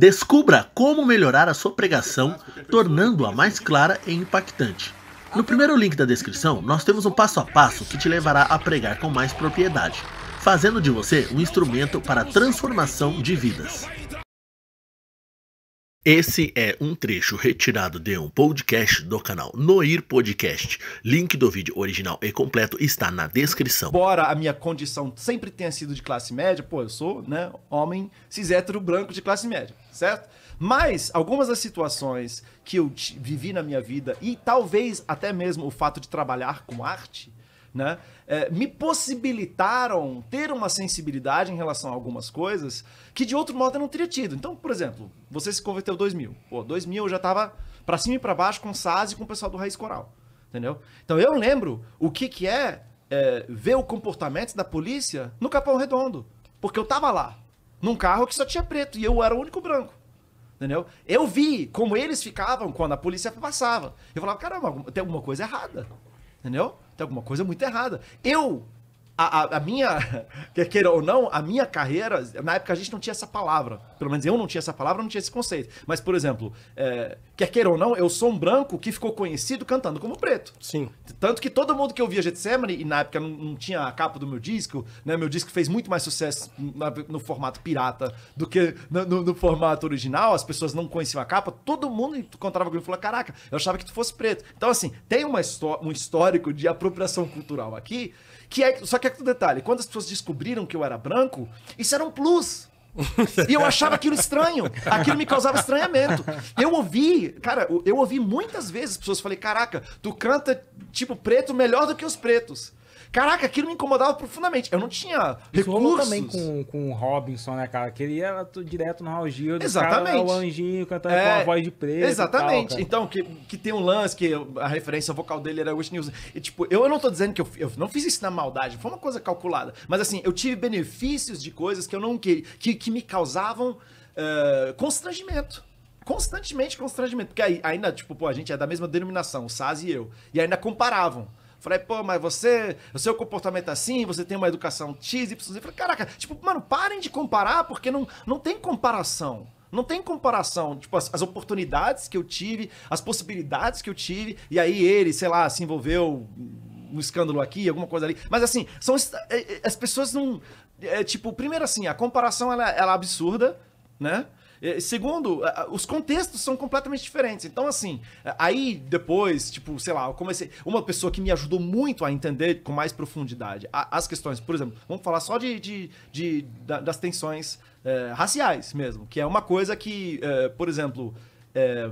Descubra como melhorar a sua pregação, tornando-a mais clara e impactante. No primeiro link da descrição, nós temos um passo a passo que te levará a pregar com mais propriedade, fazendo de você um instrumento para a transformação de vidas. Esse é um trecho retirado de um podcast do canal Noir Podcast. Link do vídeo original e completo está na descrição. Embora a minha condição sempre tenha sido de classe média, pô, eu sou, né, homem cis hétero branco de classe média, certo? Mas algumas das situações que eu vivi na minha vida e talvez até mesmo o fato de trabalhar com arte né? É, me possibilitaram ter uma sensibilidade em relação a algumas coisas que de outro modo eu não teria tido. Então, por exemplo, você se converteu 2000. Pô, 2000 eu já tava para cima e para baixo com o SAS e com o pessoal do Raiz Coral, entendeu? Então eu lembro o que que é, é ver o comportamento da polícia no Capão Redondo, porque eu tava lá, num carro que só tinha preto e eu era o único branco. Entendeu? Eu vi como eles ficavam quando a polícia passava. Eu falava, caramba, tem alguma coisa errada. Entendeu? Tem alguma coisa muito errada. Eu a, a, a, minha, quer queira ou não, a minha carreira, na época a gente não tinha essa palavra. Pelo menos eu não tinha essa palavra, não tinha esse conceito. Mas, por exemplo, é, quer queira ou não, eu sou um branco que ficou conhecido cantando como preto. Sim. Tanto que todo mundo que eu via Getsemane, e na época não, não, tinha a capa do meu disco, né? Meu disco fez muito mais sucesso na, no formato pirata do que no, no, no, formato original, as pessoas não conheciam a capa, todo mundo encontrava comigo e falava, caraca, eu achava que tu fosse preto. Então, assim, tem uma um histórico de apropriação cultural aqui, que é, só que do detalhe, quando as pessoas descobriram que eu era branco, isso era um plus. e eu achava aquilo estranho. Aquilo me causava estranhamento. Eu ouvi, cara, eu ouvi muitas vezes pessoas falei, caraca, tu canta tipo preto melhor do que os pretos. Caraca, aquilo me incomodava profundamente. Eu não tinha Isso recursos. também com, com o Robinson, né, cara? Que ele era direto no Raul Gil. Exatamente. Cara, o anjinho cantando é, com a voz de preto. Exatamente. Tal, então, que, que tem um lance que a referência vocal dele era Whitney Houston. E, tipo, eu não tô dizendo que eu, eu não fiz isso na maldade. Foi uma coisa calculada. Mas, assim, eu tive benefícios de coisas que eu não queria, que, que me causavam uh, constrangimento constantemente constrangimento. Porque aí, ainda, tipo, pô, a gente é da mesma denominação, o Saz e eu. E ainda comparavam. Falei, pô, mas você, o seu comportamento é assim, você tem uma educação X, Y, Z. Falei, caraca, tipo, mano, parem de comparar porque não, não tem comparação. Não tem comparação, tipo, as, as, oportunidades que eu tive, as possibilidades que eu tive, e aí ele, sei lá, se envolveu um escândalo aqui, alguma coisa ali. Mas assim, são é, é, as pessoas não é, tipo, primeiro assim, a comparação ela, ela é absurda, né? Eh, segundo, os contextos são completamente diferentes. Então, assim, eh, aí depois, tipo, sei lá, eu comecei. Uma pessoa que me ajudou muito a entender com mais profundidade as questões, por exemplo, vamos falar só de, de, de das tensões é, raciais mesmo, que é uma coisa que, é, por exemplo, é,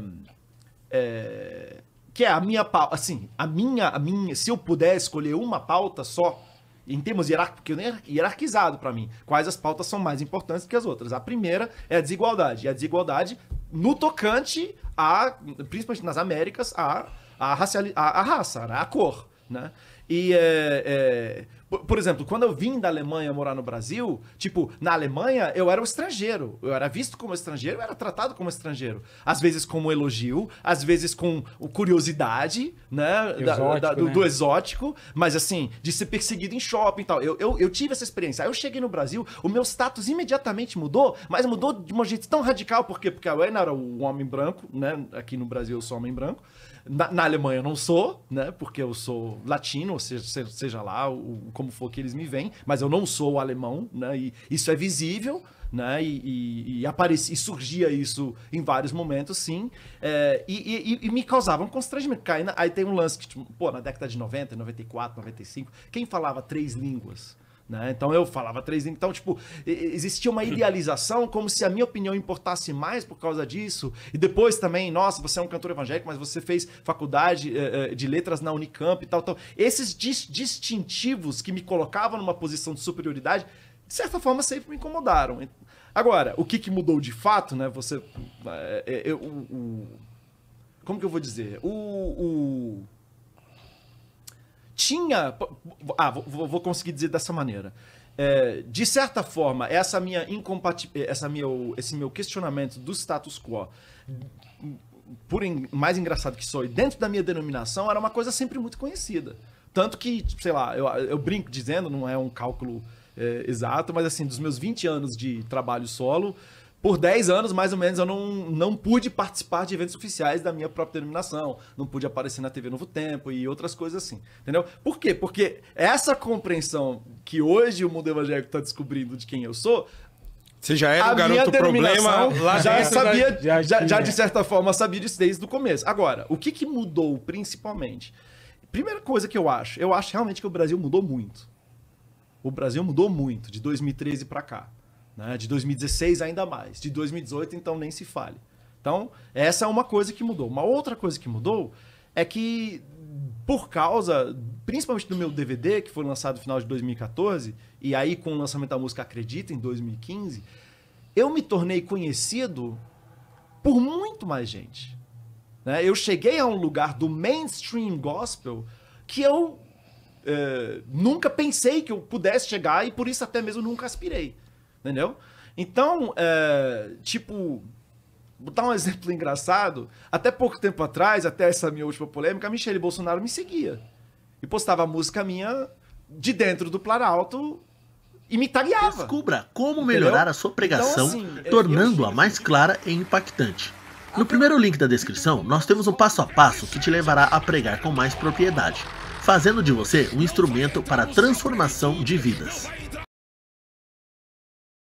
que é a minha pauta. Assim, a minha, a minha. Se eu puder escolher uma pauta só em termos hierarquizado para mim, quais as pautas são mais importantes que as outras. A primeira é a desigualdade. E a desigualdade no tocante a, principalmente nas Américas, a, a, racial a, a raça, né? a cor. Né? E é, é, por exemplo, quando eu vim da Alemanha morar no Brasil, tipo, na Alemanha eu era um estrangeiro. Eu era visto como estrangeiro, eu era tratado como estrangeiro. Às vezes com um elogio, às vezes com curiosidade, né? Exótico, da, da, do, né? do, exótico, mas assim, de ser perseguido em shopping e tal. Eu, eu, eu tive essa experiência. Aí eu cheguei no Brasil, o meu status imediatamente mudou, mas mudou de uma jeito tão radical, por quê? Porque eu era um homem branco, né? Aqui no Brasil eu sou homem branco na, na, Alemanha eu não sou, né? Porque eu sou latino, ou seja, seja lá o, como for que eles me veem, mas eu não sou alemão, né? E isso é visível, né? E, e, e, e surgia isso em vários momentos, sim. É, e, e, me causava um constrangimento. Aí, aí tem um lance que, tipo, pô, na década de 90, 94, 95, quem falava três línguas? Né? Então eu falava três línguas. Então, tipo, existia uma idealização como se a minha opinião importasse mais por causa disso. E depois também, nossa, você é um cantor evangélico, mas você fez faculdade eh, eh, de letras na Unicamp e tal, tal. Então, esses dis distintivos que me colocavam numa posição de superioridade, de certa forma, sempre me incomodaram. Agora, o que, que mudou de fato, né? Você. Eh, eu, o, como que eu vou dizer? o, o tinha. Ah, vou, vou conseguir dizer dessa maneira. É, de certa forma, essa minha essa meu, esse meu questionamento do status quo, por mais engraçado que sou, dentro da minha denominação, era uma coisa sempre muito conhecida. Tanto que, sei lá, eu, eu brinco dizendo, não é um cálculo é, exato, mas assim, dos meus 20 anos de trabalho solo, por 10 anos, mais ou menos, eu não, não pude participar de eventos oficiais da minha própria denominação. Não pude aparecer na TV Novo Tempo e outras coisas assim. Entendeu? Por quê? Porque essa compreensão que hoje o mundo evangélico está descobrindo de quem eu sou. Você já era um garoto problema lá já sabia, já, já, já, de certa forma sabia disso desde o começo. Agora, o que, que mudou principalmente? Primeira coisa que eu acho, eu acho realmente que o Brasil mudou muito. O Brasil mudou muito de 2013 para cá. Né? De 2016 ainda mais. De 2018, então, nem se fale. Então, essa é uma coisa que mudou. Uma outra coisa que mudou é que, por causa, principalmente do meu DVD, que foi lançado no final de 2014, e aí com o lançamento da música Acredita, em 2015, eu me tornei conhecido por muito mais gente. Né? Eu cheguei a um lugar do mainstream gospel que eu é, nunca pensei que eu pudesse chegar e por isso até mesmo nunca aspirei. Entendeu? Então, é, tipo, vou dar um exemplo engraçado. Até pouco tempo atrás, até essa minha última polêmica, a Michelle Bolsonaro me seguia. E postava música minha de dentro do Planalto e me tagueava. Descubra como melhorar Entendeu? a sua pregação, então, assim, é, tornando-a mais clara e impactante. No primeiro link da descrição, nós temos um passo a passo que te levará a pregar com mais propriedade, fazendo de você um instrumento para a transformação de vidas.